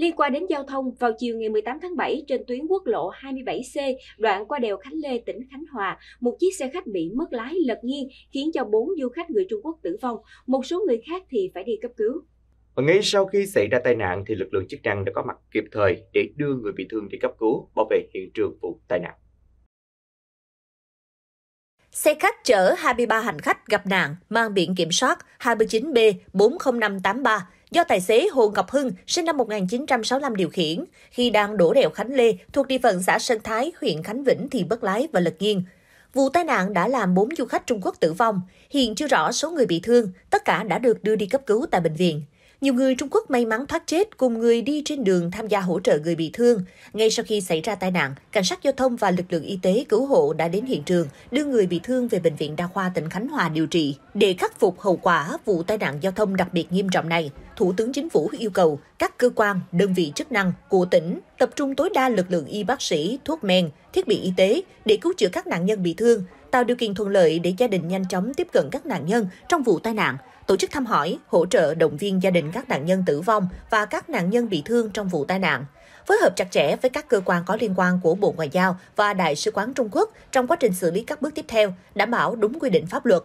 Liên quan đến giao thông, vào chiều ngày 18 tháng 7 trên tuyến quốc lộ 27C đoạn qua đèo Khánh Lê, tỉnh Khánh Hòa, một chiếc xe khách bị mất lái lật nghiêng khiến cho 4 du khách người Trung Quốc tử vong, một số người khác thì phải đi cấp cứu. Và ngay sau khi xảy ra tai nạn thì lực lượng chức năng đã có mặt kịp thời để đưa người bị thương đi cấp cứu, bảo vệ hiện trường vụ tai nạn. Xe khách chở 23 hành khách gặp nạn mang biển kiểm soát 29B40583 do tài xế Hồ Ngọc Hưng, sinh năm 1965 điều khiển, khi đang đổ đèo Khánh Lê thuộc địa phận xã Sơn Thái, huyện Khánh Vĩnh thì bất lái và lật nghiêng. Vụ tai nạn đã làm 4 du khách Trung Quốc tử vong, hiện chưa rõ số người bị thương, tất cả đã được đưa đi cấp cứu tại bệnh viện. Nhiều người Trung Quốc may mắn thoát chết cùng người đi trên đường tham gia hỗ trợ người bị thương. Ngay sau khi xảy ra tai nạn, cảnh sát giao thông và lực lượng y tế cứu hộ đã đến hiện trường đưa người bị thương về bệnh viện đa khoa tỉnh Khánh Hòa điều trị. Để khắc phục hậu quả vụ tai nạn giao thông đặc biệt nghiêm trọng này, Thủ tướng Chính phủ yêu cầu các cơ quan, đơn vị chức năng của tỉnh tập trung tối đa lực lượng y bác sĩ, thuốc men, thiết bị y tế để cứu chữa các nạn nhân bị thương tạo điều kiện thuận lợi để gia đình nhanh chóng tiếp cận các nạn nhân trong vụ tai nạn, tổ chức thăm hỏi, hỗ trợ động viên gia đình các nạn nhân tử vong và các nạn nhân bị thương trong vụ tai nạn phối hợp chặt chẽ với các cơ quan có liên quan của Bộ Ngoại giao và Đại sứ quán Trung Quốc trong quá trình xử lý các bước tiếp theo, đảm bảo đúng quy định pháp luật.